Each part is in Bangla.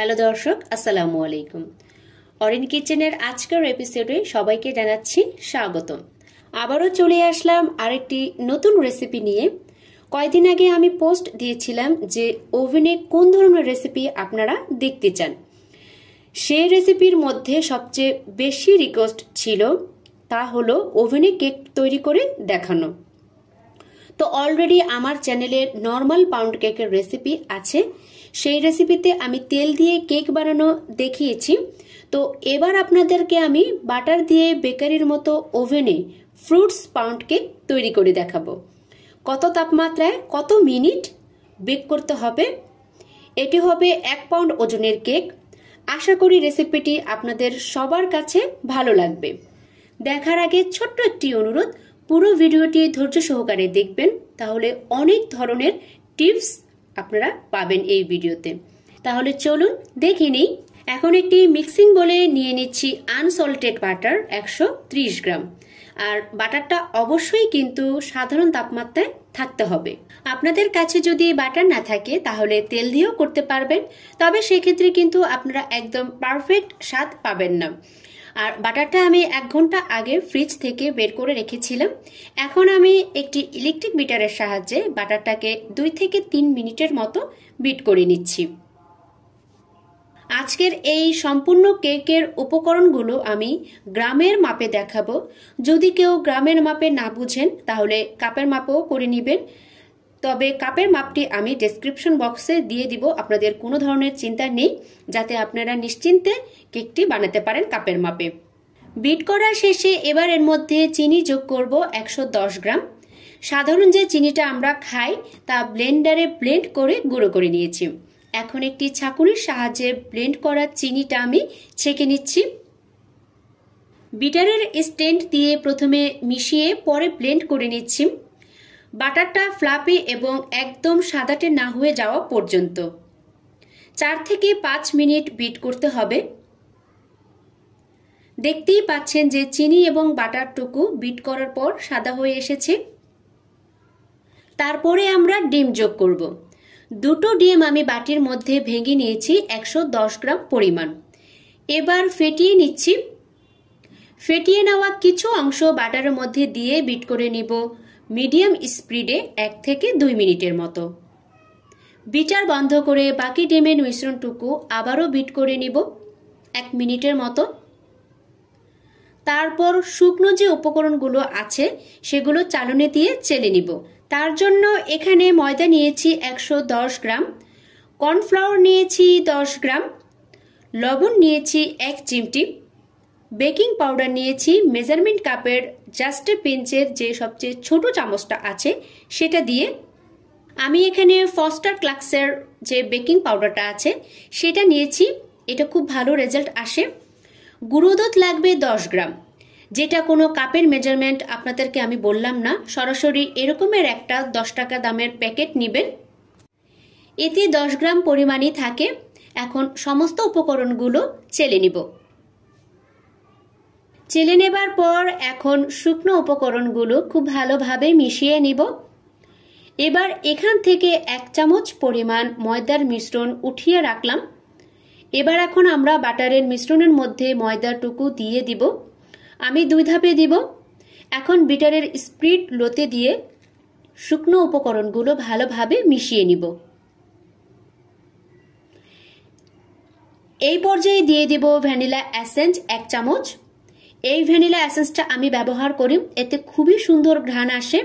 হ্যালো দর্শক আসসালামু আলাইকুম অরিন কিচেনের আজকের এপিসোডে সবাইকে জানাচ্ছি স্বাগতম আবারও চলে আসলাম আরেকটি নতুন রেসিপি নিয়ে কয়েকদিন আগে আমি পোস্ট দিয়েছিলাম যে ওভেনে কোন ধরনের রেসিপি আপনারা দেখতে চান সেই রেসিপির মধ্যে সবচেয়ে বেশি রিকোয়েস্ট ছিল তা হলো ওভেনে কেক তৈরি করে দেখানো তো অলরেডি আমার চ্যানেলের নর্মাল পাউন্ড কেকের রেসিপি আছে সেই রেসিপিতে আমি তেল দিয়ে কেক বানানো দেখিয়েছি তো এবার আপনাদেরকে আমি বাটার দিয়ে বেকারির মতো ওভেনে ফ্রুটস পাউন্ড কেক তৈরি করে দেখাবো কত তাপমাত্রায় কত মিনিট বেক করতে হবে এটি হবে এক পাউন্ড ওজনের কেক আশা করি রেসিপিটি আপনাদের সবার কাছে ভালো লাগবে দেখার আগে ছোট্ট একটি অনুরোধ পুরো ভিডিওটি ধৈর্য সহকারে দেখবেন তাহলে অনেক ধরনের টিপস আপনারা পাবেন এই ভিডিওতে তাহলে চলুন দেখে নিই এখন একটি মিক্সিং বলে নিয়ে নিচ্ছি আনসল্টেড বাটার একশো গ্রাম আর বাটারটা অবশ্যই কিন্তু সাধারণ তাপমাত্রায় থাকতে হবে আপনাদের কাছে যদি বাটার না থাকে তাহলে তেল দিয়েও করতে পারবেন তবে সেক্ষেত্রে কিন্তু আপনারা একদম পারফেক্ট স্বাদ পাবেন না আর বাটারটা আমি এক ঘন্টা আগে ফ্রিজ থেকে বের করে রেখেছিলাম এখন আমি একটি ইলেকট্রিক বিটারের সাহায্যে বাটারটাকে দুই থেকে তিন মিনিটের মতো বিট করে নিচ্ছি আজকের এই সম্পূর্ণ কেকের উপকরণগুলো আমি গ্রামের মাপে দেখাবো যদি কেউ গ্রামের মাপে না বুঝেন তাহলে কাপের মাপও করে নেবেন তবে কাপের মাপটি আমি ডেসক্রিপশন বক্সে দিয়ে দিব আপনাদের কোনো ধরনের চিন্তা নেই যাতে আপনারা নিশ্চিন্তে কেকটি বানাতে পারেন কাপের মাপে বিট করার শেষে এবার এর মধ্যে চিনি যোগ করব একশো গ্রাম সাধারণ যে চিনিটা আমরা খাই তা ব্লেন্ডারে ব্লেন্ড করে গুঁড়ো করে নিয়েছি এখন একটি ছাকুনির সাহায্যে ব্লেন্ড করা চিনিটা আমি ছেঁকে নিচ্ছি বিটারের স্টেন্ট দিয়ে প্রথমে মিশিয়ে পরে ব্লেন্ড করে নিচ্ছি বাটারটা ফ্লাপি এবং একদম সাদাটে না হয়ে যাওয়া পর্যন্ত চার থেকে পাঁচ মিনিট বিট করতে হবে দেখতেই পাচ্ছেন যে চিনি এবং বাটারটুকু বিট করার পর সাদা হয়ে এসেছে তারপরে আমরা ডিম যোগ করব দুটো ডিম আমি বাটির মধ্যে ভেঙে নিয়েছি একশো গ্রাম পরিমাণ এবার ফেটিয়ে নিচ্ছি ফেটিয়ে নেওয়া কিছু অংশ বাটারের মধ্যে দিয়ে বিট করে নিব মিডিয়াম স্পিডে এক থেকে দুই মিনিটের মতো বিচার বন্ধ করে বাকি ডিমের মিশ্রণটুকু আবারও বিট করে নিব এক মিনিটের মতো তারপর শুকনো যে উপকরণগুলো আছে সেগুলো চালনে দিয়ে চেলে নিব তার জন্য এখানে ময়দা নিয়েছি একশো দশ গ্রাম কর্নফ্লাওয়ার নিয়েছি দশ গ্রাম লবণ নিয়েছি এক চিমটি বেকিং পাউডার নিয়েছি মেজারমেন্ট কাপের জাস্ট পিঞ্চের যে সবচেয়ে ছোট চামচটা আছে সেটা দিয়ে আমি এখানে ফস্টার ক্লাক্সের যে বেকিং পাউডারটা আছে সেটা নিয়েছি এটা খুব ভালো রেজাল্ট আসে গুঁড়ো লাগবে দশ গ্রাম যেটা কোনো কাপের মেজারমেন্ট আপনাদেরকে আমি বললাম না সরাসরি এরকমের একটা দশ টাকা দামের প্যাকেট নেবেন এতে দশ গ্রাম পরিমাণই থাকে এখন সমস্ত উপকরণগুলো চেলে নিব চেলে নেবার পর এখন শুকনো উপকরণগুলো খুব ভালোভাবে মিশিয়ে নিব এবার এখান থেকে এক চামচ পরিমাণ ময়দার মিশ্রণ উঠিয়ে রাখলাম এবার এখন আমরা বাটারের মিশ্রণের মধ্যে ময়দাটুকু দিয়ে দিব আমি দুই ধাপে দিব এখন বিটারের স্প্রিড লোতে দিয়ে শুকনো উপকরণগুলো ভালোভাবে মিশিয়ে নিব এই পর্যায়ে দিয়ে দিব ভ্যানিলা অ্যাসেন্স এক চামচ এই ভ্যানিলা অ্যাসেন্সটা আমি ব্যবহার করি এতে খুবই সুন্দর ঘ্রাণ আসে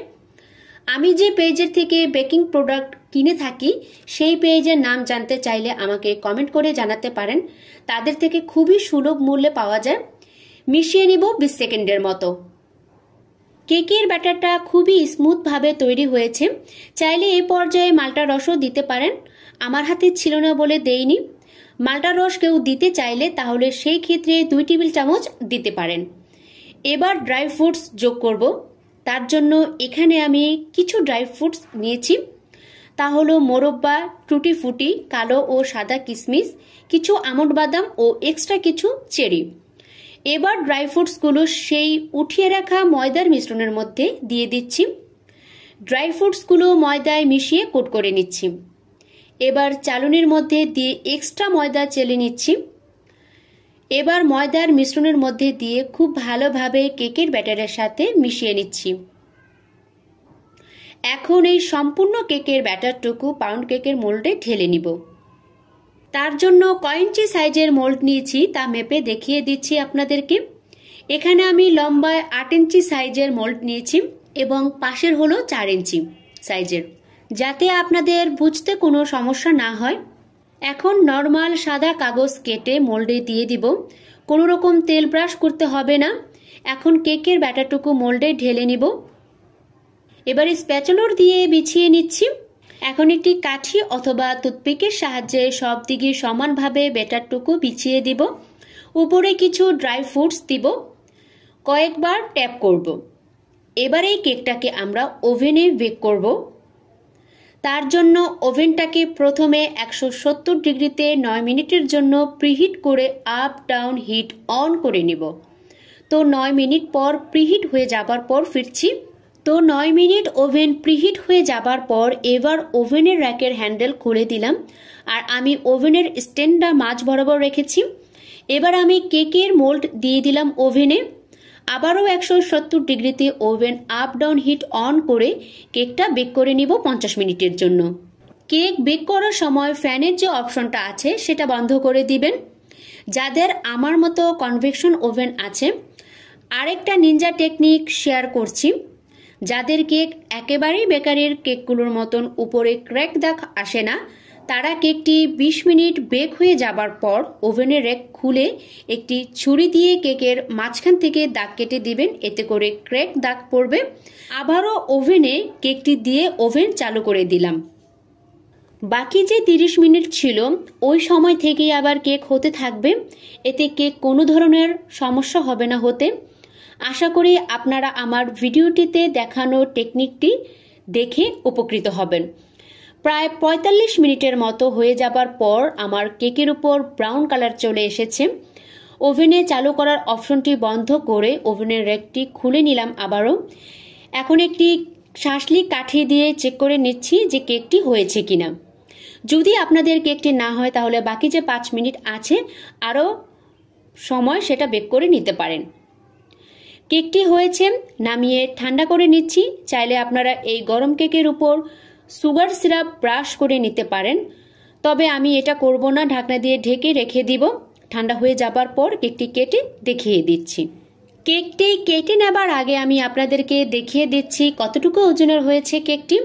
আমি যে পেজের থেকে বেকিং প্রোডাক্ট কিনে থাকি সেই পেজের নাম জানতে চাইলে আমাকে কমেন্ট করে জানাতে পারেন তাদের থেকে খুবই সুলভ মূল্যে পাওয়া যায় মিশিয়ে নিব বিশ সেকেন্ডের মতো কেকের ব্যাটারটা খুবই স্মুথভাবে তৈরি হয়েছে চাইলে এই পর্যায়ে মালটা রসও দিতে পারেন আমার হাতে ছিল না বলে দেইনি মাল্টা রস কেউ দিতে চাইলে তাহলে সেই ক্ষেত্রে দুই টেবিল চামচ দিতে পারেন এবার ড্রাই ফ্রুটস যোগ করব তার জন্য এখানে আমি কিছু ড্রাই ফ্রুটস নিয়েছি তা হলো মোরব্বা টুটি ফুটি কালো ও সাদা কিশমিশ কিছু আমন্ড বাদাম ও এক্সট্রা কিছু চেরি এবার ড্রাই ফ্রুটসগুলো সেই উঠিয়ে রাখা ময়দার মিশ্রণের মধ্যে দিয়ে দিচ্ছি ড্রাই ফ্রুটসগুলো ময়দায় মিশিয়ে কোট করে নিচ্ছি এবার চালুনির মধ্যে দিয়ে এক্সট্রা ময়দা চেলে নিচ্ছি এবার ময়দার মিশ্রণের মধ্যে দিয়ে খুব ভালোভাবে কেকের ব্যাটারের সাথে মিশিয়ে নিচ্ছি এখন এই সম্পূর্ণ কেকের ব্যাটারটুকু পাউন্ড কেকের মোল্ডে ঢেলে নিব তার জন্য কয়েঞ্চি সাইজের মোল্ড নিয়েছি তা মেপে দেখিয়ে দিচ্ছি আপনাদেরকে এখানে আমি লম্বায় আট ইঞ্চি সাইজের মোল্ড নিয়েছি এবং পাশের হলো চার ইঞ্চি সাইজের যাতে আপনাদের বুঝতে কোনো সমস্যা না হয় এখন নর্মাল সাদা কাগজ কেটে মোল্ডে দিয়ে দিব কোনো রকম তেল ব্রাশ করতে হবে না এখন কেকের ব্যাটারটুকু মোল্ডে ঢেলে নিব এবার স্প্যাচলোর দিয়ে বিছিয়ে নিচ্ছি এখন একটি কাঠি অথবা টুথপিকের সাহায্যে সব দিকে সমানভাবে ব্যাটারটুকু বিছিয়ে দিব উপরে কিছু ড্রাই ফ্রুটস দিব কয়েকবার ট্যাপ করব এবার এই কেকটাকে আমরা ওভেনে বেক করবো তার জন্য ওভেনটাকে প্রথমে একশো সত্তর ডিগ্রিতে নয় মিনিটের জন্য প্রিহিট করে আপ ডাউন হিট অন করে নেব তো নয় মিনিট পর প্রিহিট হয়ে যাবার পর ফিরছি তো নয় মিনিট ওভেন প্রিহিট হয়ে যাবার পর এবার ওভেনের র্যাকের হ্যান্ডেল খুলে দিলাম আর আমি ওভেনের স্ট্যান্ডটা মাছ বরাবর রেখেছি এবার আমি কেকের মোল্ড দিয়ে দিলাম ওভেনে আবারও একশো সত্তর ডিগ্রিতে oven up down heat on করে কেকটা বেক করে নিব পঞ্চাশ মিনিটের জন্য কেক বেক করার সময় ফ্যানের যে অপশনটা আছে সেটা বন্ধ করে দিবেন যাদের আমার মতো কনভেকশন ওভেন আছে আরেকটা নিনজা টেকনিক শেয়ার করছি যাদের কেক একেবারেই বেকারির কেকগুলোর মতন উপরে ক্র্যাক দেখ আসে না তারা কেকটি ২০ মিনিট বেক হয়ে যাবার পর ওভেনের রেক খুলে একটি ছুরি দিয়ে কেকের মাঝখান থেকে দাগ কেটে দিবেন এতে করে ক্র্যাক দাগ পড়বে আবারও ওভেনে কেকটি দিয়ে ওভেন চালু করে দিলাম বাকি যে 30 মিনিট ছিল ওই সময় থেকেই আবার কেক হতে থাকবে এতে কেক কোনো ধরনের সমস্যা হবে না হতে আশা করি আপনারা আমার ভিডিওটিতে দেখানো টেকনিকটি দেখে উপকৃত হবেন প্রায় ৪৫ মিনিটের মতো হয়ে যাবার পর আমার কেকের উপর ব্রাউন কালার চলে এসেছে ওভেনে চালু করার অপশনটি বন্ধ করে ওভেনের র্যাকটি খুলে নিলাম আবারও এখন একটি শাঁসলি কাঠি দিয়ে চেক করে নিচ্ছি যে কেকটি হয়েছে কিনা যদি আপনাদের কেকটি না হয় তাহলে বাকি যে পাঁচ মিনিট আছে আরও সময় সেটা বেক করে নিতে পারেন কেকটি হয়েছে নামিয়ে ঠান্ডা করে নিচ্ছি চাইলে আপনারা এই গরম কেকের উপর সুগার সিরাপ ব্রাশ করে নিতে পারেন তবে আমি এটা করব না ঢাকনা দিয়ে ঢেকে রেখে দিব ঠান্ডা হয়ে যাবার পর কেকটি কেটে দেখিয়ে দিচ্ছি কেকটি কেটে নেবার আগে আমি আপনাদেরকে দেখিয়ে দিচ্ছি কতটুকু ওজনের হয়েছে কেকটি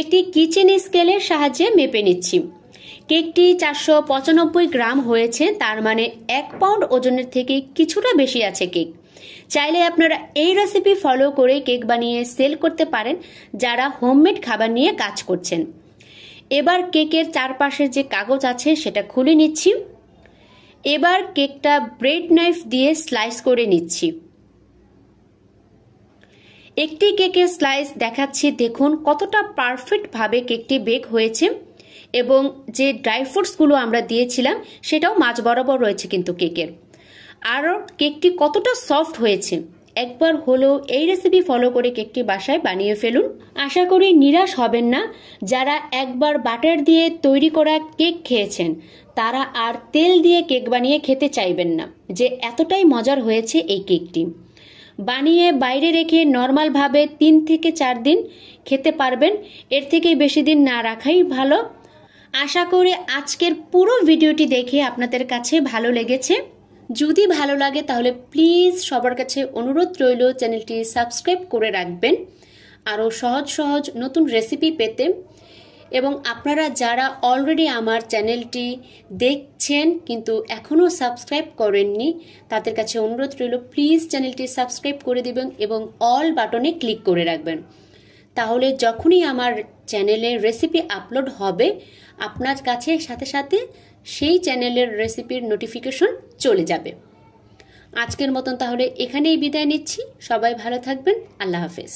একটি কিচেন স্কেলের সাহায্যে মেপে নিচ্ছি কেকটি চারশো পঁচানব্বই গ্রাম হয়েছে তার মানে এক পাউন্ড ওজনের থেকে কিছুটা বেশি আছে কেক চাইলে আপনারা এই রেসিপি ফলো করে কেক বানিয়ে সেল করতে পারেন যারা হোমমেড খাবার নিয়ে কাজ করছেন এবার কেকের চারপাশে যে কাগজ আছে সেটা খুলে নিচ্ছি এবার কেকটা ব্রেড নাইফ দিয়ে স্লাইস করে নিচ্ছি একটি কেকের স্লাইস দেখাচ্ছি দেখুন কতটা পারফেক্টভাবে কেকটি বেক হয়েছে এবং যে ড্রাই ফ্রুটসগুলো আমরা দিয়েছিলাম সেটাও মাছ বরাবর রয়েছে কিন্তু কেকের আরও কেকটি কতটা সফট হয়েছে একবার হলেও এই রেসিপি ফলো করে কেকটি বাসায় বানিয়ে ফেলুন আশা করি নিরাশ হবেন না যারা একবার বাটার দিয়ে তৈরি করা কেক খেয়েছেন তারা আর তেল দিয়ে কেক বানিয়ে খেতে চাইবেন না যে এতটাই মজার হয়েছে এই কেকটি বানিয়ে বাইরে রেখে নর্মালভাবে তিন থেকে চার দিন খেতে পারবেন এর থেকে বেশি দিন না রাখাই ভালো আশা করি আজকের পুরো ভিডিওটি দেখে আপনাদের কাছে ভালো লেগেছে যদি ভালো লাগে তাহলে প্লিজ সবার কাছে অনুরোধ রইল চ্যানেলটি সাবস্ক্রাইব করে রাখবেন আরও সহজ সহজ নতুন রেসিপি পেতে এবং আপনারা যারা অলরেডি আমার চ্যানেলটি দেখছেন কিন্তু এখনও সাবস্ক্রাইব করেননি তাদের কাছে অনুরোধ রইল প্লিজ চ্যানেলটি সাবস্ক্রাইব করে দেবেন এবং অল বাটনে ক্লিক করে রাখবেন তাহলে যখনই আমার চ্যানেলে রেসিপি আপলোড হবে আপনার কাছে সাথে সাথে সেই চ্যানেলের রেসিপির নোটিফিকেশন চলে যাবে আজকের মতন তাহলে এখানেই বিদায় নিচ্ছি সবাই ভালো থাকবেন আল্লাহ হাফেজ